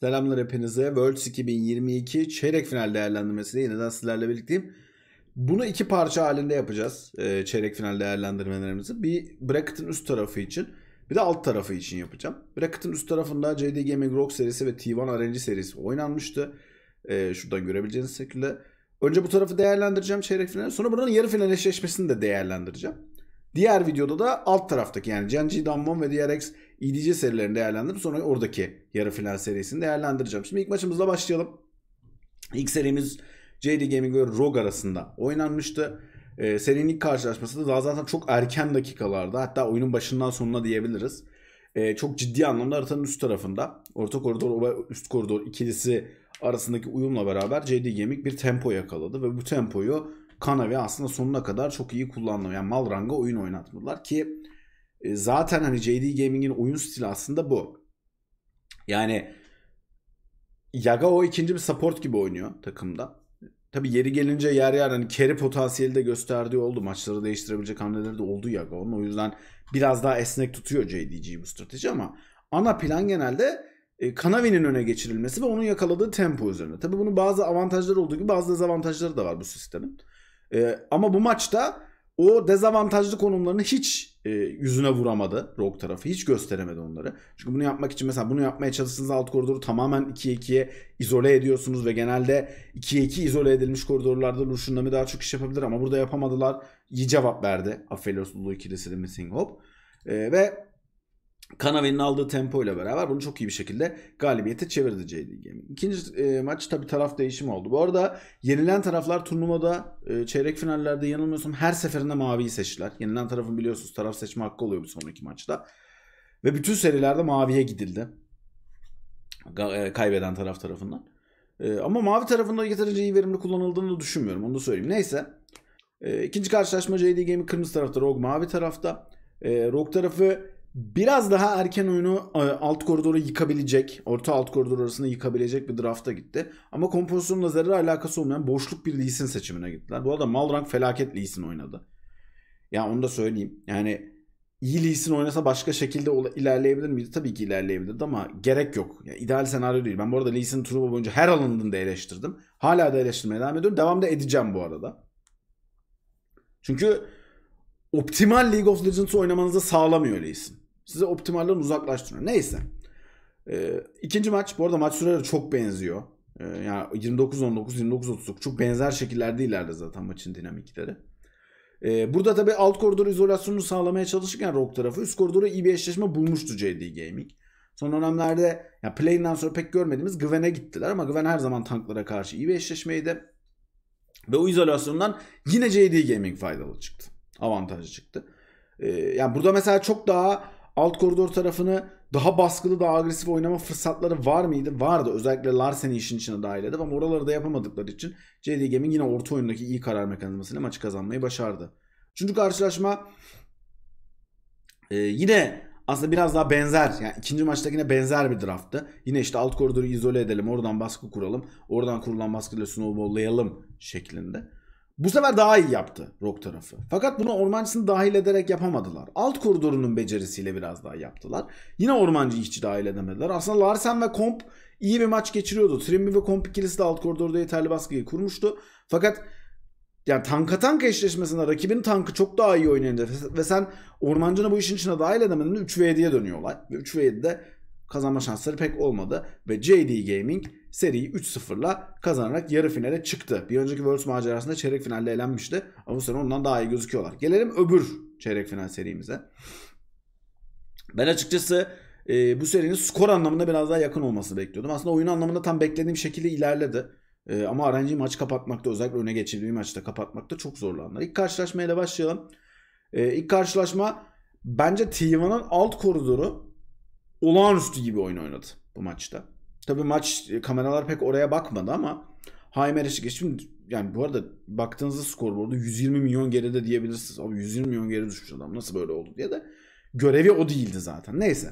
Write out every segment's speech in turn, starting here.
Selamlar hepinize. Worlds 2022 çeyrek final değerlendirmesiyle yeniden sizlerle birlikteyim. Bunu iki parça halinde yapacağız. E, çeyrek final değerlendirmelerimizi. Bir bracket'ın üst tarafı için bir de alt tarafı için yapacağım. Bracket'ın üst tarafında JD Gaming Rock serisi ve T1 RNG serisi oynanmıştı. E, şuradan görebileceğiniz şekilde. Önce bu tarafı değerlendireceğim çeyrek final. Sonra buranın yarı final eşleşmesini de değerlendireceğim. Diğer videoda da alt taraftaki yani Gen G Danmon ve DRX EDC serilerini değerlendirip sonra oradaki yarı final serisini değerlendireceğim. Şimdi ilk maçımızla başlayalım. İlk serimiz JD Gaming ve Rogue arasında oynanmıştı. E, serinin ilk karşılaşması da daha zaten çok erken dakikalarda hatta oyunun başından sonuna diyebiliriz. E, çok ciddi anlamda haritanın üst tarafında orta koridor üst koridor ikilisi arasındaki uyumla beraber JD Gaming bir tempo yakaladı ve bu tempoyu Kanavi aslında sonuna kadar çok iyi kullandı. Yani Malranga oyun oynatmadılar ki e, zaten hani JD Gaming'in oyun stili aslında bu. Yani Yaga o ikinci bir support gibi oynuyor takımda. Tabi yeri gelince yer yer hani carry potansiyeli de gösterdiği oldu. Maçları değiştirebilecek hamleleri de oldu Yaga'nın. O yüzden biraz daha esnek tutuyor JDG bu strateji ama ana plan genelde e, Kanavi'nin öne geçirilmesi ve onun yakaladığı tempo üzerine. Tabi bunun bazı avantajları olduğu gibi bazı dezavantajları da var bu sistemin. E, ama bu maçta o dezavantajlı konumlarını hiç e, yüzüne vuramadı Rogue tarafı. Hiç gösteremedi onları. Çünkü bunu yapmak için mesela bunu yapmaya çalışsanız alt koridoru tamamen 2'ye 2'ye izole ediyorsunuz ve genelde 2'ye 2 izole edilmiş koridorlarda Lucian'la daha çok iş yapabilir ama burada yapamadılar. İyi cevap verdi Aphelios Lulu ikilisi de Missing Hope. E, ve Kanave'nin aldığı tempo ile beraber bunu çok iyi bir şekilde galibiyete çevirdi JD İkinci e, maç tabi taraf değişimi oldu. Bu arada yenilen taraflar turnuvada e, çeyrek finallerde yanılmıyorsam her seferinde maviyi seçtiler. Yenilen tarafın biliyorsunuz taraf seçme hakkı oluyor bir sonraki maçta. Ve bütün serilerde maviye gidildi. Ga- e, kaybeden taraf tarafından. E, ama mavi tarafında yeterince iyi verimli kullanıldığını düşünmüyorum. Onu da söyleyeyim. Neyse. E, ikinci karşılaşma JD Gaming kırmızı tarafta. Rogue mavi tarafta. E, Rogue tarafı biraz daha erken oyunu e, alt koridoru yıkabilecek, orta alt koridor arasında yıkabilecek bir drafta gitti. Ama kompozisyonla zerre alakası olmayan boşluk bir Lee'sin seçimine gittiler. Bu arada Malrank felaket Lee'sin oynadı. Ya yani onu da söyleyeyim. Yani iyi Lee'sin oynasa başka şekilde ilerleyebilir miydi? Tabii ki ilerleyebilirdi ama gerek yok. Yani ideal senaryo değil. Ben bu arada Lee'sin turnuva boyunca her alanında eleştirdim. Hala da eleştirmeye devam ediyorum. Devam da edeceğim bu arada. Çünkü optimal League of Legends'ı oynamanızı sağlamıyor Lee'sin. Size optimalden uzaklaştırıyor. Neyse. Ee, ikinci maç bu arada maç süreleri çok benziyor. Ee, yani 29-19, 29-30 çok benzer şekillerde ileride zaten maçın dinamikleri. Ee, burada tabi alt koridor izolasyonunu sağlamaya çalışırken rock tarafı üst koridora iyi bir eşleşme bulmuştu JD Gaming. Son dönemlerde yani Play'inden sonra pek görmediğimiz Gwen'e gittiler ama Gwen her zaman tanklara karşı iyi bir eşleşmeydi. Ve o izolasyondan yine JD Gaming faydalı çıktı. Avantajı çıktı. Ee, yani burada mesela çok daha Alt koridor tarafını daha baskılı, daha agresif oynama fırsatları var mıydı? Vardı. Özellikle Larsen'i işin içine dahil edip ama oraları da yapamadıkları için JD Game'in yine orta oyundaki iyi karar mekanizmasıyla maçı kazanmayı başardı. Üçüncü karşılaşma e, yine aslında biraz daha benzer yani ikinci yine benzer bir drafttı. Yine işte alt koridoru izole edelim oradan baskı kuralım oradan kurulan baskıyla snowballlayalım şeklinde. Bu sefer daha iyi yaptı Rock tarafı. Fakat bunu Ormancısını dahil ederek yapamadılar. Alt koridorunun becerisiyle biraz daha yaptılar. Yine Ormancı hiç dahil edemediler. Aslında Larsen ve Komp iyi bir maç geçiriyordu. Trimby ve Komp ikilisi de alt koridorda yeterli baskıyı kurmuştu. Fakat yani tanka tanka eşleşmesinde rakibin tankı çok daha iyi oynayınca ve sen Ormancı'nı bu işin içine dahil edemediğinde 3v7'ye dönüyor olay. Ve 3v7'de kazanma şansları pek olmadı. Ve JD Gaming seriyi 3-0'la kazanarak yarı finale çıktı. Bir önceki Worlds macerasında çeyrek finalde elenmişti. Ama bu sene ondan daha iyi gözüküyorlar. Gelelim öbür çeyrek final serimize. Ben açıkçası e, bu serinin skor anlamında biraz daha yakın olmasını bekliyordum. Aslında oyun anlamında tam beklediğim şekilde ilerledi. E, ama RNG maç kapatmakta özellikle öne geçirdiği maçta kapatmakta çok zorlandılar. İlk karşılaşmayla başlayalım. E, ilk karşılaşma bence T1'ın alt koridoru olağanüstü gibi oyun oynadı bu maçta. Tabi maç e, kameralar pek oraya bakmadı ama Haim Ereşik şimdi yani bu arada baktığınızda skor burada 120 milyon geride diyebilirsiniz. Abi 120 milyon geri düşmüş adam nasıl böyle oldu diye de görevi o değildi zaten. Neyse.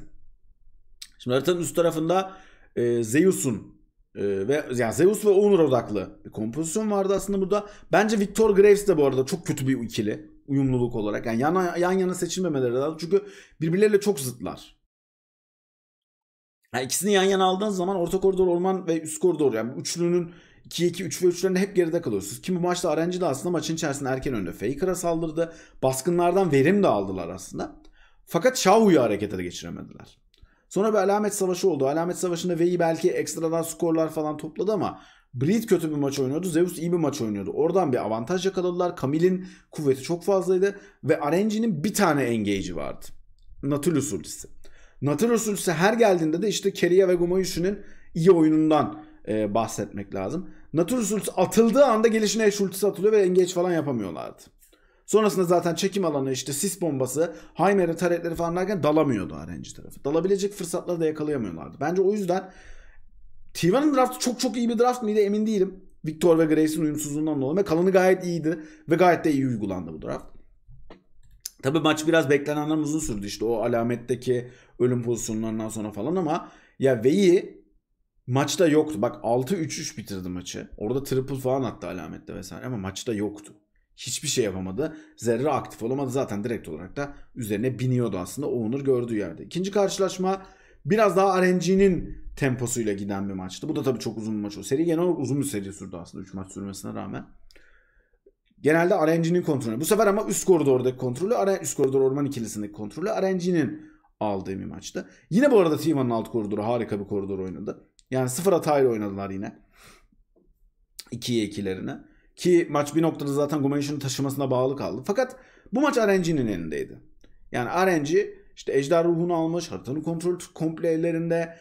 Şimdi haritanın üst tarafında e, Zeus'un e, ve yani Zeus ve Onur odaklı bir kompozisyon vardı aslında burada. Bence Victor Graves de bu arada çok kötü bir ikili uyumluluk olarak. Yani yana, yan yana seçilmemeleri lazım. Çünkü birbirleriyle çok zıtlar. Yani ikisini yan yana aldığınız zaman orta koridor, orman ve üst koridor yani üçlünün 2-2, 3 ve 3'lerinde hep geride kalıyorsunuz. Ki bu maçta RNG de aslında maçın içerisinde erken önde Faker'a saldırdı. Baskınlardan verim de aldılar aslında. Fakat Shahu'yu harekete geçiremediler. Sonra bir alamet savaşı oldu. Alamet savaşında V'yi belki ekstradan skorlar falan topladı ama Breed kötü bir maç oynuyordu. Zeus iyi bir maç oynuyordu. Oradan bir avantaj yakaladılar. Kamil'in kuvveti çok fazlaydı. Ve RNG'nin bir tane engage'i vardı. Nautilus ultisi. Natıros'un ise her geldiğinde de işte Keria ve Gumayushi'nin iyi oyunundan e, bahsetmek lazım. Naturus atıldığı anda gelişine Schultz'e atılıyor ve engage falan yapamıyorlardı. Sonrasında zaten çekim alanı işte sis bombası, Heimer'e taretleri falan derken dalamıyordu arenci tarafı. Dalabilecek fırsatları da yakalayamıyorlardı. Bence o yüzden Tivan'ın draftı çok çok iyi bir draft mıydı emin değilim. Victor ve Grace'in uyumsuzluğundan dolayı. Kalanı gayet iyiydi ve gayet de iyi uygulandı bu draft. Tabi maç biraz beklenenden uzun sürdü işte o alametteki ölüm pozisyonlarından sonra falan ama ya Veyi maçta yoktu. Bak 6-3-3 bitirdi maçı. Orada triple falan attı alamette vesaire ama maçta yoktu. Hiçbir şey yapamadı. Zerre aktif olamadı zaten direkt olarak da üzerine biniyordu aslında o Onur gördüğü yerde. İkinci karşılaşma biraz daha RNG'nin temposuyla giden bir maçtı. Bu da tabii çok uzun bir maç o. Seri genel olarak uzun bir seri sürdü aslında 3 maç sürmesine rağmen. Genelde RNG'nin kontrolü. Bu sefer ama üst koridordaki kontrolü, üst koridor orman ikilisindeki kontrolü RNG'nin aldığı bir maçtı. Yine bu arada Tiva'nın alt koridoru harika bir koridor oynadı. Yani sıfır hatayla oynadılar yine. 2'ye 2'lerini. Ki maç bir noktada zaten Gumayish'in taşımasına bağlı kaldı. Fakat bu maç RNG'nin elindeydi. Yani RNG işte Ejder ruhunu almış, haritanın kontrolü komple ellerinde.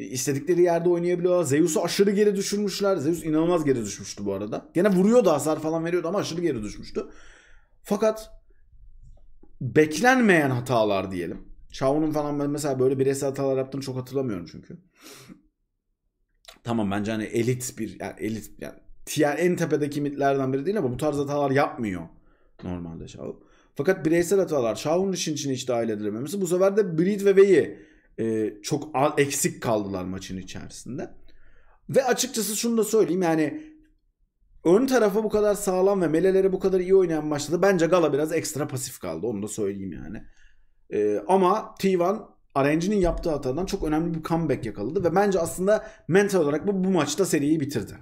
E, istedikleri yerde oynayabiliyorlar. Zeus'u aşırı geri düşürmüşler. Zeus inanılmaz geri düşmüştü bu arada. Gene vuruyordu hasar falan veriyordu ama aşırı geri düşmüştü. Fakat beklenmeyen hatalar diyelim. Shao'nun falan ben mesela böyle bireysel hatalar yaptığını çok hatırlamıyorum çünkü. Tamam bence hani elit bir yani elit yani tier en tepedeki mitlerden biri değil ama bu tarz hatalar yapmıyor normalde Shao. Fakat bireysel hatalar Shao'nun işin içine hiç dahil edilememesi bu sefer de Breed ve Vei'yi e, çok eksik kaldılar maçın içerisinde. Ve açıkçası şunu da söyleyeyim yani ön tarafa bu kadar sağlam ve melelere bu kadar iyi oynayan maçta bence Gala biraz ekstra pasif kaldı. Onu da söyleyeyim yani. E, ama T1 RNG'nin yaptığı hatadan çok önemli bir comeback yakaladı ve bence aslında mental olarak bu, bu maçta seriyi bitirdi.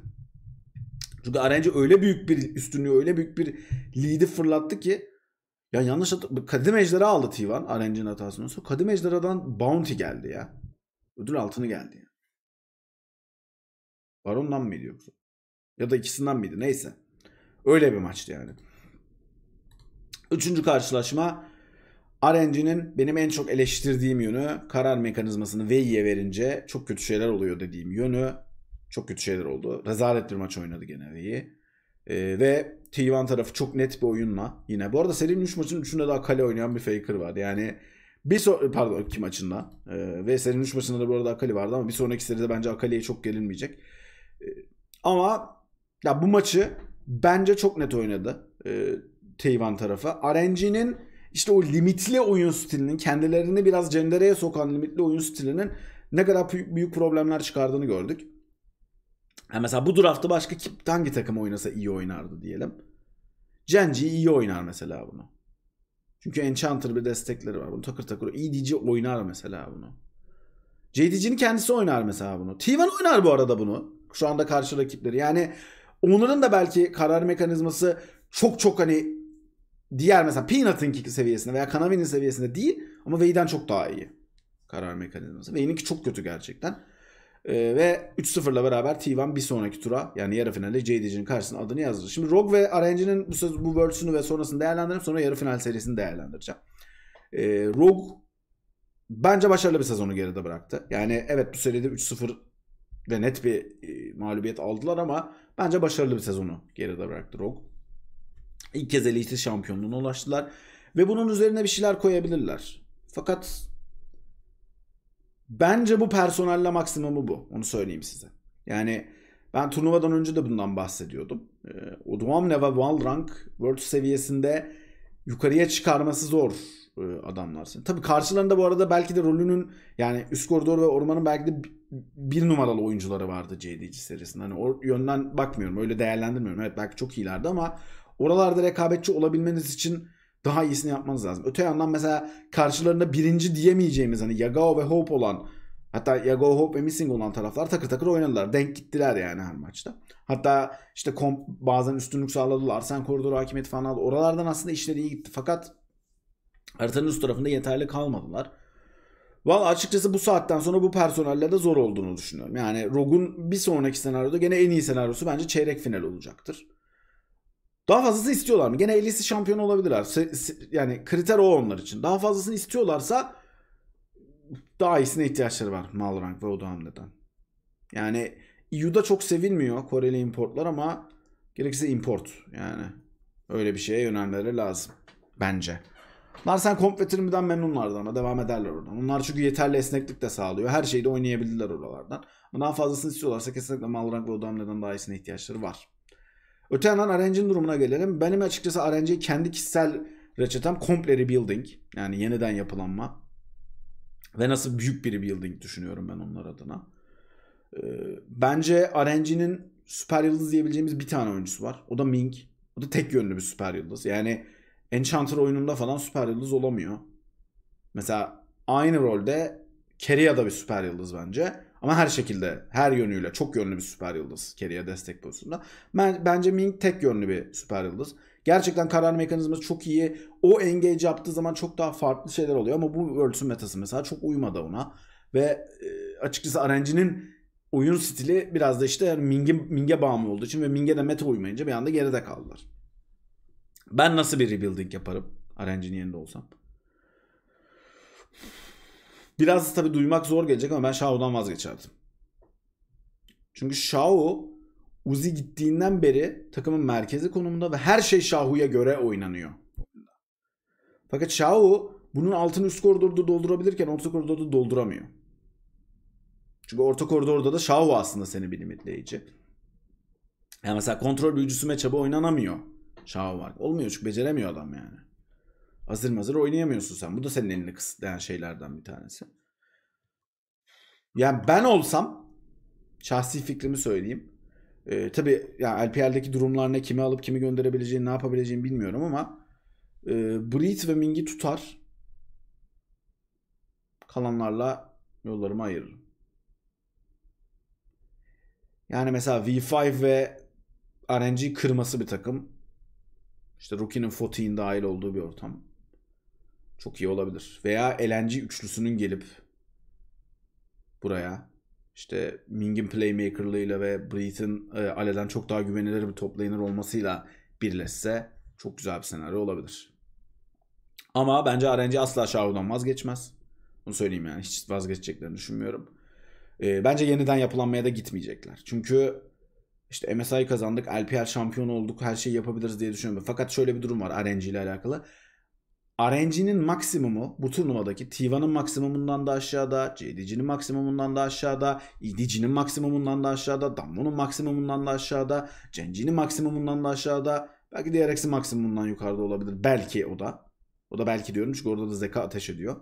Çünkü RNG öyle büyük bir üstünlüğü, öyle büyük bir lead'i fırlattı ki ya yanlış Kadim Ejderha aldı T1 RNG'nin hatasından sonra. Kadim Ejderha'dan Bounty geldi ya. Ödül altını geldi ya. Baron'dan mıydı yoksa? Ya da ikisinden miydi? Neyse. Öyle bir maçtı yani. Üçüncü karşılaşma RNG'nin benim en çok eleştirdiğim yönü karar mekanizmasını V'ye verince çok kötü şeyler oluyor dediğim yönü çok kötü şeyler oldu. Rezalet bir maç oynadı gene V'yi. E, ve T1 tarafı çok net bir oyunla yine. Bu arada serinin 3 maçının 3'ünde daha kale oynayan bir faker vardı. Yani bir so pardon 2 maçında e, ve serinin 3 maçında da bu arada Akali vardı ama bir sonraki seride bence Akali'ye çok gelinmeyecek. E, ama ya bu maçı bence çok net oynadı e, Tayvan tarafı. RNG'nin işte o limitli oyun stilinin kendilerini biraz cendereye sokan limitli oyun stilinin ne kadar büyük problemler çıkardığını gördük. Yani mesela bu draftı başka kim, hangi takım oynasa iyi oynardı diyelim. Genji iyi oynar mesela bunu. Çünkü Enchanter bir destekleri var. Bunu takır takır. EDG oynar mesela bunu. JDG'nin kendisi oynar mesela bunu. T1 oynar bu arada bunu. Şu anda karşı rakipleri. Yani onların da belki karar mekanizması çok çok hani diğer mesela Peanut'ın seviyesinde veya Kanavi'nin seviyesinde değil ama Vei'den çok daha iyi karar mekanizması. Vei'ninki çok kötü gerçekten. Ee, ve 3-0'la beraber T1 bir sonraki tura yani yarı finalde JDG'nin karşısına adını yazdı. Şimdi Rogue ve RNG'nin bu, söz, bu Worlds'ünü ve sonrasını değerlendirip sonra yarı final serisini değerlendireceğim. Ee, Rogue bence başarılı bir sezonu geride bıraktı. Yani evet bu seride 3-0 ve net bir e, mağlubiyet aldılar ama bence başarılı bir sezonu geride bıraktı Rogue. İlk kez elite şampiyonluğuna ulaştılar ve bunun üzerine bir şeyler koyabilirler. Fakat Bence bu personelle maksimumu bu. Onu söyleyeyim size. Yani ben turnuvadan önce de bundan bahsediyordum. E, ee, Oduamne ve Valrank World seviyesinde yukarıya çıkarması zor e, adamlar. Tabii karşılarında bu arada belki de rolünün yani üst koridor ve ormanın belki de bir numaralı oyuncuları vardı CDC serisinde. Hani o yönden bakmıyorum. Öyle değerlendirmiyorum. Evet belki çok iyilerdi ama oralarda rekabetçi olabilmeniz için daha iyisini yapmanız lazım. Öte yandan mesela karşılarında birinci diyemeyeceğimiz hani Yagao ve Hope olan hatta Yagao Hope ve Missing olan taraflar takır takır oynadılar. Denk gittiler yani her maçta. Hatta işte komp bazen üstünlük sağladılar. Sen koridoru hakimiyeti falan aldı. Oralardan aslında işleri iyi gitti. Fakat haritanın üst tarafında yeterli kalmadılar. Valla açıkçası bu saatten sonra bu personelle de zor olduğunu düşünüyorum. Yani Rogue'un bir sonraki senaryoda gene en iyi senaryosu bence çeyrek final olacaktır. Daha fazlasını istiyorlar mı? Gene 50'si şampiyon olabilirler. Yani kriter o onlar için. Daha fazlasını istiyorlarsa daha iyisine ihtiyaçları var Malrank ve Odohamne'den. Yani EU'da çok sevilmiyor Koreli importlar ama gerekirse import yani. Öyle bir şeye yönelmeleri lazım. Bence. Larsen Kompvetirmi'den memnunlardı ama devam ederler oradan. Onlar çünkü yeterli esneklik de sağlıyor. Her şeyi de oynayabildiler oralardan. Ama daha fazlasını istiyorlarsa kesinlikle Malrank ve Odohamne'den daha iyisine ihtiyaçları var. Öte yandan RNG'nin durumuna gelelim. Benim açıkçası RNG kendi kişisel reçetem komple rebuilding. Yani yeniden yapılanma. Ve nasıl büyük bir rebuilding düşünüyorum ben onlar adına. Ee, bence RNG'nin süper yıldız diyebileceğimiz bir tane oyuncusu var. O da Ming. O da tek yönlü bir süper yıldız. Yani Enchanter oyununda falan süper yıldız olamıyor. Mesela aynı rolde Keria'da bir süper yıldız bence. Ama her şekilde, her yönüyle çok yönlü bir süper yıldız Kerry'e destek pozisyonunda. Ben, bence Ming tek yönlü bir süper yıldız. Gerçekten karar mekanizması çok iyi. O engage yaptığı zaman çok daha farklı şeyler oluyor. Ama bu ölçüm metası mesela çok uymadı ona. Ve e, açıkçası RNG'nin oyun stili biraz da işte yani Ming'e Ming bağımlı olduğu için ve Ming'e de meta uymayınca bir anda geride kaldılar. Ben nasıl bir rebuilding yaparım RNG'nin yerinde olsam? Biraz tabii duymak zor gelecek ama ben Shao'dan vazgeçerdim. Çünkü Shao Uzi gittiğinden beri takımın merkezi konumunda ve her şey Shao'ya göre oynanıyor. Fakat Shao bunun altını üst koridorda doldurabilirken orta koridorda dolduramıyor. Çünkü orta koridorda da Shao aslında seni bir limitleyici. Yani mesela kontrol büyücüsü meçaba oynanamıyor. Shao var. Olmuyor çünkü beceremiyor adam yani. Hazır mazır oynayamıyorsun sen. Bu da senin elini kısıtlayan şeylerden bir tanesi. Yani ben olsam şahsi fikrimi söyleyeyim. Ee, tabii yani LPL'deki durumlar ne, kimi alıp kimi gönderebileceğini, ne yapabileceğini bilmiyorum ama e, Breed ve Ming'i tutar. Kalanlarla yollarımı ayırırım. Yani mesela V5 ve RNG kırması bir takım. İşte Rookie'nin Foti'nin dahil olduğu bir ortam. Çok iyi olabilir. Veya elenci üçlüsünün gelip buraya işte Ming'in playmakerlığıyla ve Breath'in e, Ale'den çok daha güvenilir bir toplayınır olmasıyla birleşse çok güzel bir senaryo olabilir. Ama bence RNG asla Sharu'dan vazgeçmez. Bunu söyleyeyim yani hiç vazgeçeceklerini düşünmüyorum. E, bence yeniden yapılanmaya da gitmeyecekler. Çünkü işte MSI kazandık, LPL şampiyon olduk, her şeyi yapabiliriz diye düşünüyorum. Fakat şöyle bir durum var RNG ile alakalı. RNG'nin maksimumu bu turnuvadaki Tiva'nın maksimumundan da aşağıda, JDG'nin maksimumundan da aşağıda, EDG'nin maksimumundan da aşağıda, Damlo'nun maksimumundan da aşağıda, Genji'nin maksimumundan da aşağıda, belki DRX'in maksimumundan yukarıda olabilir. Belki o da. O da belki diyorum çünkü orada da zeka ateş ediyor.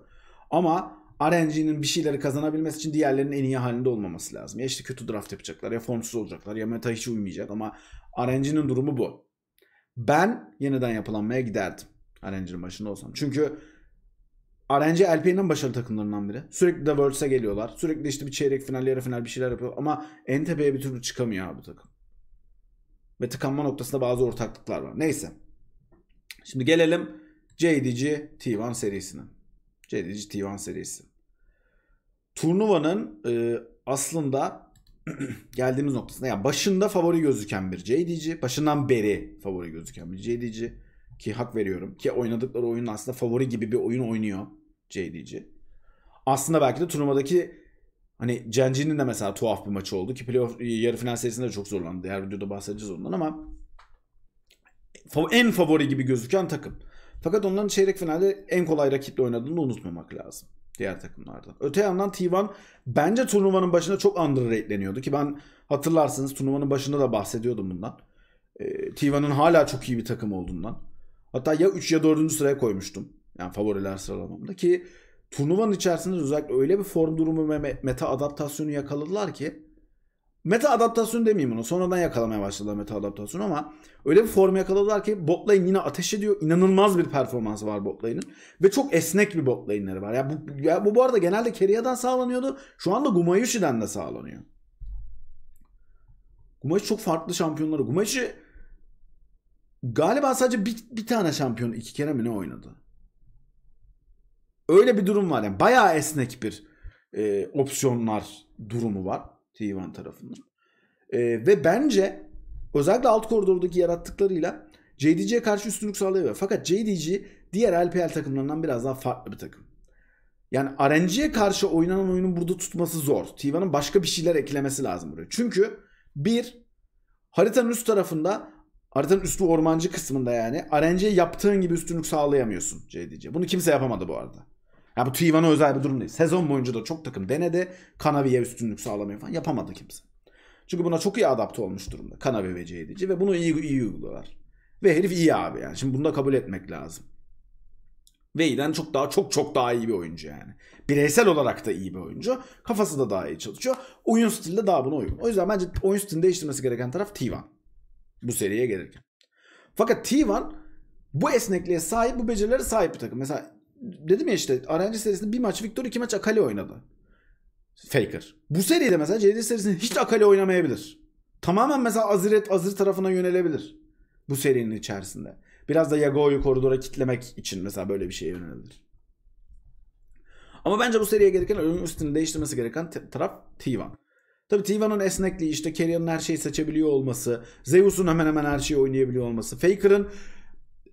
Ama RNG'nin bir şeyleri kazanabilmesi için diğerlerinin en iyi halinde olmaması lazım. Ya işte kötü draft yapacaklar ya formsuz olacaklar ya meta hiç uymayacak ama RNG'nin durumu bu. Ben yeniden yapılanmaya giderdim. RNG'nin başında olsam. Çünkü RNG LP'nin başarılı takımlarından biri. Sürekli de Worlds'e geliyorlar. Sürekli işte bir çeyrek final, yarı final bir şeyler yapıyor. Ama en tepeye bir türlü çıkamıyor abi bu takım. Ve tıkanma noktasında bazı ortaklıklar var. Neyse. Şimdi gelelim JDG T1 serisine. JDG T1 serisi. Turnuvanın e, aslında geldiğimiz noktasında yani başında favori gözüken bir JDG. Başından beri favori gözüken bir JDG. Ki hak veriyorum. Ki oynadıkları oyunun aslında favori gibi bir oyun oynuyor JDG. Aslında belki de turnuvadaki hani Cenci'nin de mesela tuhaf bir maçı oldu ki playoff e, yarı final serisinde de çok zorlandı. Diğer videoda bahsedeceğiz ondan ama en favori gibi gözüken takım. Fakat onların çeyrek finalde en kolay rakiple oynadığını unutmamak lazım diğer takımlardan. Öte yandan T1 bence turnuvanın başında çok underratedleniyordu ki ben hatırlarsınız turnuvanın başında da bahsediyordum bundan. E, T1'ın hala çok iyi bir takım olduğundan. Hatta ya 3 ya 4. sıraya koymuştum. Yani favoriler sıralamamda ki turnuvanın içerisinde özellikle öyle bir form durumu ve meta adaptasyonu yakaladılar ki meta adaptasyonu demeyeyim bunu. Sonradan yakalamaya başladılar meta adaptasyonu ama öyle bir form yakaladılar ki botlayın yine ateş ediyor. İnanılmaz bir performansı var botlayının ve çok esnek bir botlayınları var. Ya bu, ya bu bu arada genelde Keriya'dan sağlanıyordu. Şu anda Gumayushi'den de sağlanıyor. Gumayushi çok farklı şampiyonları. Gumayushi Galiba sadece bir, bir tane şampiyon iki kere mi ne oynadı? Öyle bir durum var yani. Bayağı esnek bir e, opsiyonlar durumu var T1 tarafından. E, ve bence özellikle alt koridordaki yarattıklarıyla JDG'ye karşı üstünlük sağlayabilir. Fakat JDG diğer LPL takımlarından biraz daha farklı bir takım. Yani RNG'ye karşı oynanan oyunun burada tutması zor. T1'ın başka bir şeyler eklemesi lazım buraya. Çünkü bir haritanın üst tarafında Haritanın üstü ormancı kısmında yani. RNG'ye yaptığın gibi üstünlük sağlayamıyorsun JDC. Bunu kimse yapamadı bu arada. Ya bu t özel bir durum değil. Sezon boyunca da çok takım denedi. Kanavi'ye üstünlük sağlamaya falan yapamadı kimse. Çünkü buna çok iyi adapte olmuş durumda. Kanavi ve JDC ve bunu iyi, iyi uyguluyorlar. Ve herif iyi abi yani. Şimdi bunu da kabul etmek lazım. Vey'den çok daha çok çok daha iyi bir oyuncu yani. Bireysel olarak da iyi bir oyuncu. Kafası da daha iyi çalışıyor. Oyun stili de daha buna uygun. O yüzden bence oyun stilini değiştirmesi gereken taraf t bu seriye gelirken. Fakat T1 bu esnekliğe sahip, bu becerilere sahip bir takım. Mesela dedim ya işte RNG serisinde bir maç Victor, iki maç Akali oynadı. Faker. Bu seride mesela JD serisinde hiç Akali oynamayabilir. Tamamen mesela Aziret Azir tarafına yönelebilir. Bu serinin içerisinde. Biraz da Yago'yu koridora kitlemek için mesela böyle bir şeye yönelilir. Ama bence bu seriye gereken oyun üstünü değiştirmesi gereken taraf T1. Tabi Tiva'nın esnekliği işte Carrier'ın her şeyi seçebiliyor olması. Zeus'un hemen hemen her şeyi oynayabiliyor olması. Faker'ın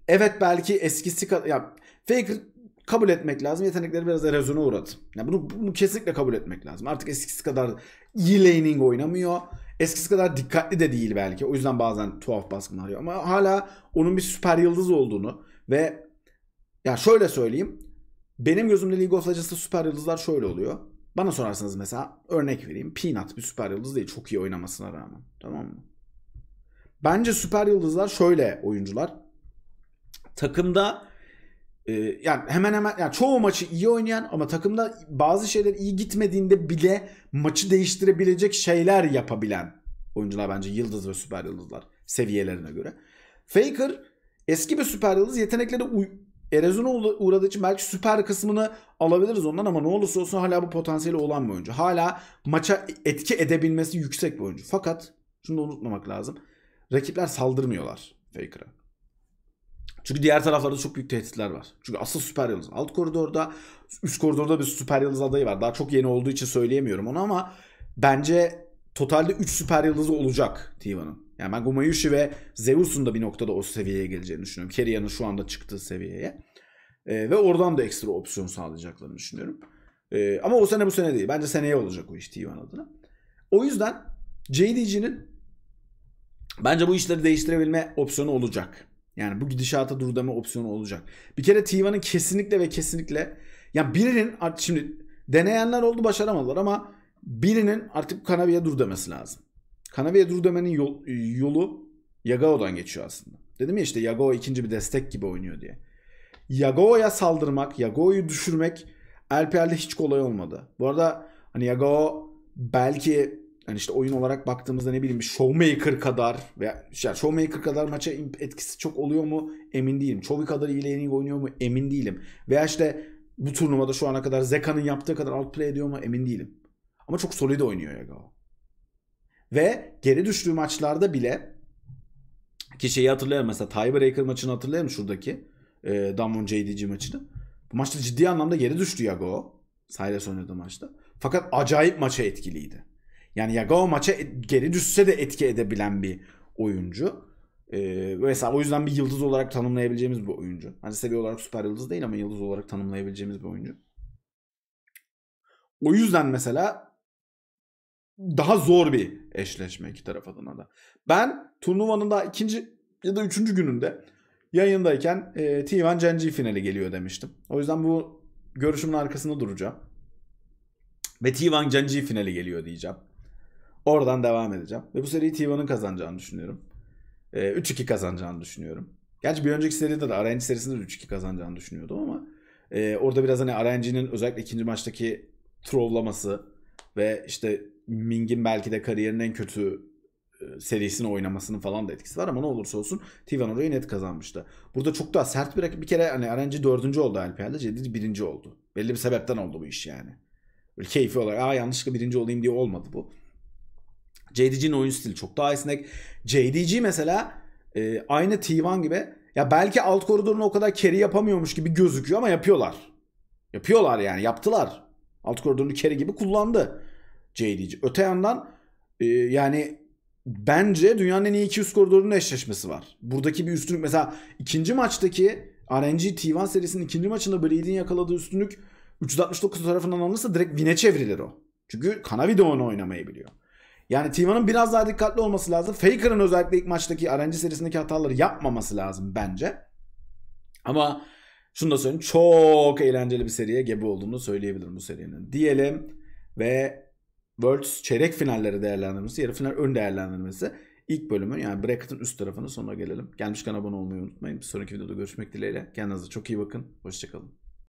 evet belki eskisi kadar... Ya Faker kabul etmek lazım. Yetenekleri biraz erozyona uğradı. Yani bunu, bunu kesinlikle kabul etmek lazım. Artık eskisi kadar iyi laning oynamıyor. Eskisi kadar dikkatli de değil belki. O yüzden bazen tuhaf baskınlar yapıyor. Ama hala onun bir süper yıldız olduğunu ve ya şöyle söyleyeyim. Benim gözümde League of Legends'ta süper yıldızlar şöyle oluyor. Bana sorarsanız mesela örnek vereyim. Peanut bir süper yıldız değil çok iyi oynamasına rağmen. Tamam mı? Bence süper yıldızlar şöyle oyuncular. Takımda e, yani hemen hemen yani çoğu maçı iyi oynayan ama takımda bazı şeyler iyi gitmediğinde bile maçı değiştirebilecek şeyler yapabilen oyuncular bence yıldız ve süper yıldızlar seviyelerine göre. Faker eski bir süper yıldız yetenekleri Erozyona uğradığı için belki süper kısmını alabiliriz ondan ama ne olursa olsun hala bu potansiyeli olan bir oyuncu. Hala maça etki edebilmesi yüksek bir oyuncu. Fakat şunu da unutmamak lazım. Rakipler saldırmıyorlar Faker'a. Çünkü diğer taraflarda çok büyük tehditler var. Çünkü asıl süper yıldız alt koridorda, üst koridorda bir süper yıldız adayı var. Daha çok yeni olduğu için söyleyemiyorum onu ama bence totalde 3 süper yıldızı olacak Tiva'nın. Yani ben Gumayushi ve Zeus'un da bir noktada o seviyeye geleceğini düşünüyorum. Keria'nın şu anda çıktığı seviyeye. E, ve oradan da ekstra opsiyon sağlayacaklarını düşünüyorum. E, ama o sene bu sene değil. Bence seneye olacak o iş t adına. O yüzden JDG'nin bence bu işleri değiştirebilme opsiyonu olacak. Yani bu gidişata dur deme opsiyonu olacak. Bir kere T1'ın kesinlikle ve kesinlikle ya birinin şimdi deneyenler oldu başaramadılar ama birinin artık Kanabi'ye dur demesi lazım. Kanavya Durdemen'in yol, e, yolu Yagao'dan geçiyor aslında. Dedim ya işte Yagao ikinci bir destek gibi oynuyor diye. Yagao'ya saldırmak, Yagao'yu düşürmek LPL'de hiç kolay olmadı. Bu arada hani Yagao belki hani işte oyun olarak baktığımızda ne bileyim Showmaker kadar veya yani Showmaker kadar maça etkisi çok oluyor mu emin değilim. Chovy kadar iyi oynuyor mu emin değilim. Veya işte bu turnuvada şu ana kadar Zeka'nın yaptığı kadar outplay ediyor mu emin değilim. Ama çok solid oynuyor Yagao. Ve geri düştüğü maçlarda bile ki şeyi hatırlayalım mesela tiebreaker maçını hatırlayalım şuradaki. E, Damon JDG maçını. Bu maçta ciddi anlamda geri düştü Yago. Sayres oynadığı maçta. Fakat acayip maça etkiliydi. Yani Yago maça geri düşse de etki edebilen bir oyuncu. Ee, mesela o yüzden bir yıldız olarak tanımlayabileceğimiz bir oyuncu. Hani seviye olarak süper yıldız değil ama yıldız olarak tanımlayabileceğimiz bir oyuncu. O yüzden mesela daha zor bir eşleşme iki taraf adına da. Ben turnuvanın da ikinci ya da üçüncü gününde yayındayken e, T1 Gen G finali geliyor demiştim. O yüzden bu görüşümün arkasında duracağım. Ve T1 Gen G finali geliyor diyeceğim. Oradan devam edeceğim. Ve bu seriyi T1'ın kazanacağını düşünüyorum. E, 3-2 kazanacağını düşünüyorum. Gerçi bir önceki seride de RNG serisinde de 3-2 kazanacağını düşünüyordum ama e, orada biraz hani RNG'nin özellikle ikinci maçtaki trovlaması ve işte Ming'in belki de kariyerinin en kötü e, serisini oynamasının falan da etkisi var ama ne olursa olsun Tivan orayı net kazanmıştı. Burada çok daha sert bir rakip. Bir kere hani RNG dördüncü oldu LPL'de. Cedid birinci oldu. Belli bir sebepten oldu bu iş yani. Böyle keyfi olarak aa yanlışlıkla birinci olayım diye olmadı bu. JDG'nin oyun stili çok daha esnek. JDG mesela e, aynı T1 gibi ya belki alt koridorunu o kadar carry yapamıyormuş gibi gözüküyor ama yapıyorlar. Yapıyorlar yani yaptılar. Alt koridorunu carry gibi kullandı. JD'ci. Öte yandan e, yani bence dünyanın en iyi iki üst koridorunun eşleşmesi var. Buradaki bir üstünlük mesela ikinci maçtaki RNG T1 serisinin ikinci maçında Brady'in yakaladığı üstünlük 369 tarafından alınırsa direkt vine çevrilir o. Çünkü Kanavide onu oynamayı biliyor. Yani T1'ın biraz daha dikkatli olması lazım. Faker'ın özellikle ilk maçtaki RNG serisindeki hataları yapmaması lazım bence. Ama şunu da söyleyeyim. Çok eğlenceli bir seriye gebe olduğunu söyleyebilirim bu serinin. Diyelim ve Worlds çeyrek finalleri değerlendirmesi, yarı final ön değerlendirmesi ilk bölümün yani bracket'ın üst tarafının sonuna gelelim. Gelmişken abone olmayı unutmayın. Bir sonraki videoda görüşmek dileğiyle. Kendinize çok iyi bakın. Hoşçakalın.